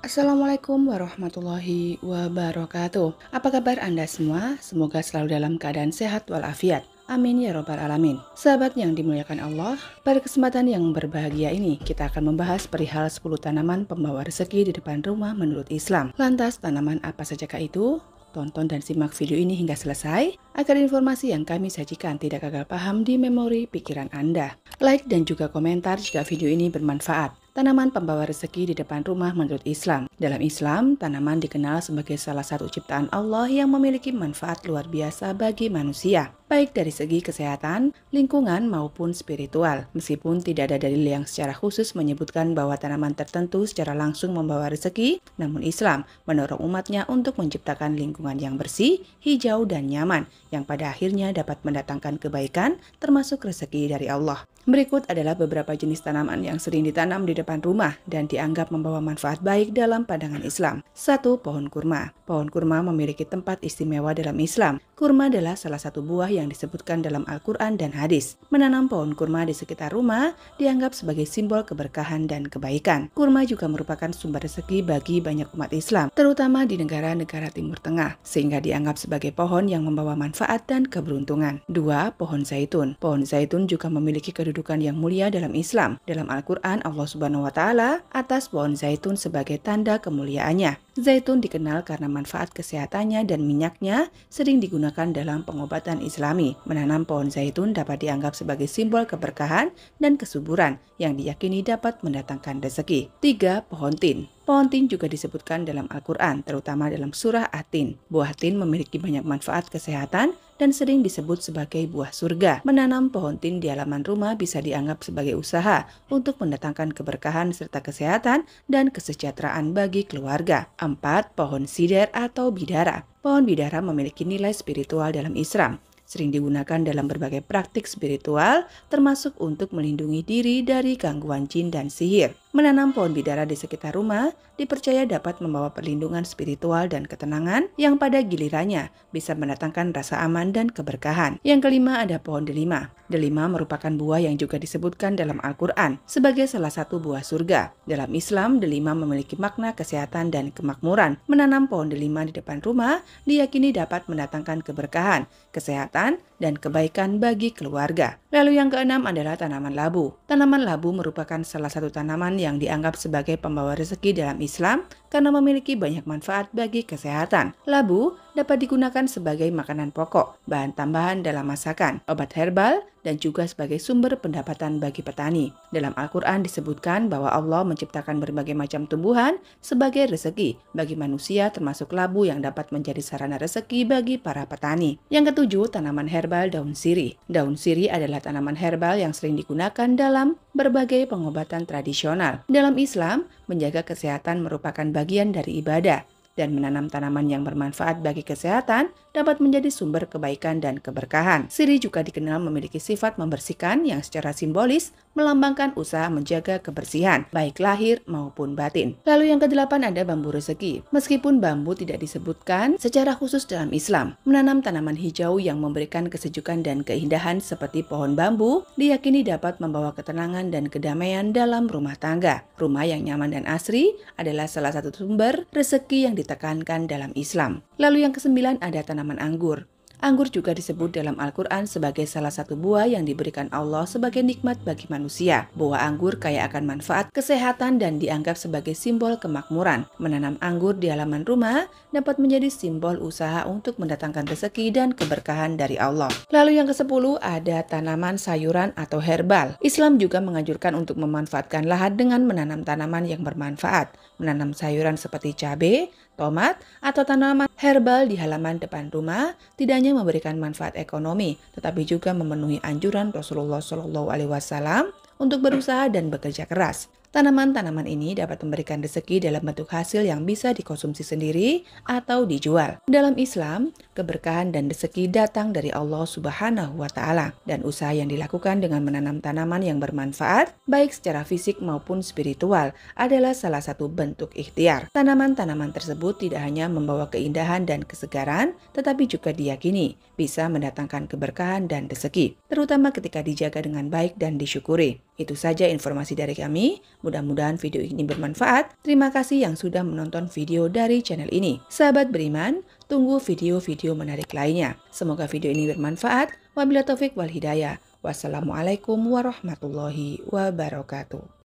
Assalamualaikum warahmatullahi wabarakatuh. Apa kabar Anda semua? Semoga selalu dalam keadaan sehat walafiat. Amin ya robbal alamin. Sahabat yang dimuliakan Allah, pada kesempatan yang berbahagia ini kita akan membahas perihal 10 tanaman pembawa rezeki di depan rumah menurut Islam. Lantas tanaman apa sajakah itu? Tonton dan simak video ini hingga selesai agar informasi yang kami sajikan tidak gagal paham di memori pikiran Anda. Like dan juga komentar jika video ini bermanfaat. Tanaman pembawa rezeki di depan rumah menurut Islam. Dalam Islam, tanaman dikenal sebagai salah satu ciptaan Allah yang memiliki manfaat luar biasa bagi manusia, baik dari segi kesehatan, lingkungan, maupun spiritual. Meskipun tidak ada dalil yang secara khusus menyebutkan bahwa tanaman tertentu secara langsung membawa rezeki, namun Islam mendorong umatnya untuk menciptakan lingkungan yang bersih, hijau, dan nyaman yang pada akhirnya dapat mendatangkan kebaikan termasuk rezeki dari Allah. Berikut adalah beberapa jenis tanaman yang sering ditanam di depan rumah dan dianggap membawa manfaat baik dalam pandangan Islam. 1. Pohon kurma. Pohon kurma memiliki tempat istimewa dalam Islam. Kurma adalah salah satu buah yang disebutkan dalam Al-Quran dan hadis. Menanam pohon kurma di sekitar rumah dianggap sebagai simbol keberkahan dan kebaikan. Kurma juga merupakan sumber rezeki bagi banyak umat Islam, terutama di negara-negara Timur Tengah, sehingga dianggap sebagai pohon yang membawa manfaat manfaat dan keberuntungan. 2. Pohon zaitun. Pohon zaitun juga memiliki kedudukan yang mulia dalam Islam. Dalam Al-Qur'an Allah Subhanahu wa taala atas pohon zaitun sebagai tanda kemuliaannya. Zaitun dikenal karena manfaat kesehatannya dan minyaknya sering digunakan dalam pengobatan Islami. Menanam pohon zaitun dapat dianggap sebagai simbol keberkahan dan kesuburan yang diyakini dapat mendatangkan rezeki. 3. Pohon tin Pohon tin juga disebutkan dalam Al-Quran, terutama dalam surah Atin. Buah tin memiliki banyak manfaat kesehatan dan sering disebut sebagai buah surga. Menanam pohon tin di halaman rumah bisa dianggap sebagai usaha untuk mendatangkan keberkahan serta kesehatan dan kesejahteraan bagi keluarga. 4. Pohon sider atau bidara. Pohon bidara memiliki nilai spiritual dalam Islam sering digunakan dalam berbagai praktik spiritual, termasuk untuk melindungi diri dari gangguan jin dan sihir. Menanam pohon bidara di sekitar rumah dipercaya dapat membawa perlindungan spiritual dan ketenangan yang pada gilirannya bisa mendatangkan rasa aman dan keberkahan. Yang kelima ada pohon delima. Delima merupakan buah yang juga disebutkan dalam Al-Quran sebagai salah satu buah surga. Dalam Islam, delima memiliki makna kesehatan dan kemakmuran. Menanam pohon delima di depan rumah diyakini dapat mendatangkan keberkahan, kesehatan, dan kebaikan bagi keluarga. Lalu yang keenam adalah tanaman labu. Tanaman labu merupakan salah satu tanaman yang dianggap sebagai pembawa rezeki dalam Islam karena memiliki banyak manfaat bagi kesehatan. Labu dapat digunakan sebagai makanan pokok, bahan tambahan dalam masakan, obat herbal, dan juga sebagai sumber pendapatan bagi petani. Dalam Al-Quran disebutkan bahwa Allah menciptakan berbagai macam tumbuhan sebagai rezeki bagi manusia termasuk labu yang dapat menjadi sarana rezeki bagi para petani. Yang ketujuh, tanaman herbal daun sirih. Daun sirih adalah tanaman herbal yang sering digunakan dalam berbagai pengobatan tradisional. Dalam Islam, menjaga kesehatan merupakan bagian dari ibadah dan menanam tanaman yang bermanfaat bagi kesehatan dapat menjadi sumber kebaikan dan keberkahan. Siri juga dikenal memiliki sifat membersihkan yang secara simbolis melambangkan usaha menjaga kebersihan, baik lahir maupun batin. Lalu yang kedelapan ada bambu rezeki. Meskipun bambu tidak disebutkan secara khusus dalam Islam, menanam tanaman hijau yang memberikan kesejukan dan keindahan seperti pohon bambu diyakini dapat membawa ketenangan dan kedamaian dalam rumah tangga. Rumah yang nyaman dan asri adalah salah satu sumber rezeki yang ditemukan ditekankan dalam Islam. Lalu yang kesembilan ada tanaman anggur. Anggur juga disebut dalam Al-Quran sebagai salah satu buah yang diberikan Allah sebagai nikmat bagi manusia. Buah anggur kaya akan manfaat kesehatan dan dianggap sebagai simbol kemakmuran. Menanam anggur di halaman rumah dapat menjadi simbol usaha untuk mendatangkan rezeki dan keberkahan dari Allah. Lalu yang ke kesepuluh ada tanaman sayuran atau herbal. Islam juga menganjurkan untuk memanfaatkan lahan dengan menanam tanaman yang bermanfaat. Menanam sayuran seperti cabai, Tomat atau tanaman herbal di halaman depan rumah tidak hanya memberikan manfaat ekonomi, tetapi juga memenuhi anjuran Rasulullah SAW untuk berusaha dan bekerja keras. Tanaman-tanaman ini dapat memberikan rezeki dalam bentuk hasil yang bisa dikonsumsi sendiri atau dijual. Dalam Islam, keberkahan dan rezeki datang dari Allah Subhanahu wa taala dan usaha yang dilakukan dengan menanam tanaman yang bermanfaat baik secara fisik maupun spiritual adalah salah satu bentuk ikhtiar. Tanaman-tanaman tersebut tidak hanya membawa keindahan dan kesegaran, tetapi juga diyakini bisa mendatangkan keberkahan dan rezeki, terutama ketika dijaga dengan baik dan disyukuri. Itu saja informasi dari kami. Mudah-mudahan video ini bermanfaat. Terima kasih yang sudah menonton video dari channel ini. Sahabat beriman, tunggu video-video menarik lainnya. Semoga video ini bermanfaat. Wabillahi taufik wal hidayah. Wassalamualaikum warahmatullahi wabarakatuh.